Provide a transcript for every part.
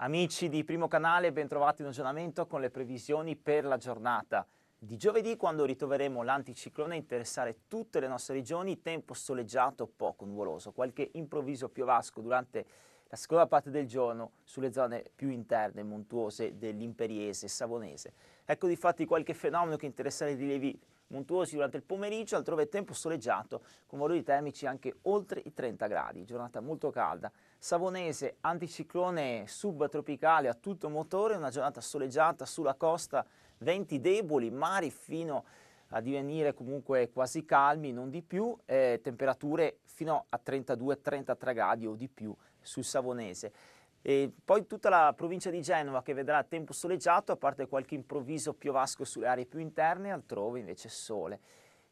Amici di Primo Canale, bentrovati in aggiornamento con le previsioni per la giornata di giovedì quando ritroveremo l'anticiclone a interessare tutte le nostre regioni, tempo soleggiato, poco nuvoloso, qualche improvviso piovasco durante la seconda parte del giorno sulle zone più interne, montuose dell'imperiese, savonese. Ecco di fatti qualche fenomeno che interessa i rilievi montuosi durante il pomeriggio, altrove tempo soleggiato con valori termici anche oltre i 30 gradi, giornata molto calda. Savonese, anticiclone subtropicale a tutto motore, una giornata soleggiata sulla costa, venti deboli, mari fino a divenire comunque quasi calmi, non di più, eh, temperature fino a 32-33 gradi o di più sul Savonese. E poi tutta la provincia di Genova che vedrà tempo soleggiato, a parte qualche improvviso piovasco sulle aree più interne, altrove invece sole.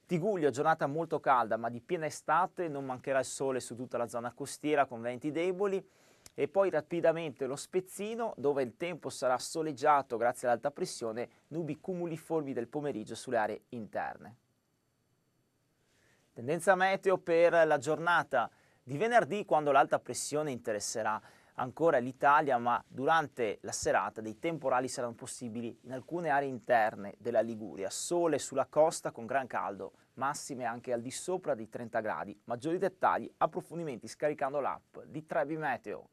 Tiguglio, giornata molto calda ma di piena estate, non mancherà il sole su tutta la zona costiera con venti deboli e poi rapidamente lo Spezzino dove il tempo sarà soleggiato grazie all'alta pressione, nubi cumuliformi del pomeriggio sulle aree interne. Tendenza meteo per la giornata di venerdì quando l'alta pressione interesserà ancora l'Italia, ma durante la serata dei temporali saranno possibili in alcune aree interne della Liguria, sole sulla costa con gran caldo, massime anche al di sopra dei 30 gradi. Maggiori dettagli, approfondimenti scaricando l'app di Trebi Meteo.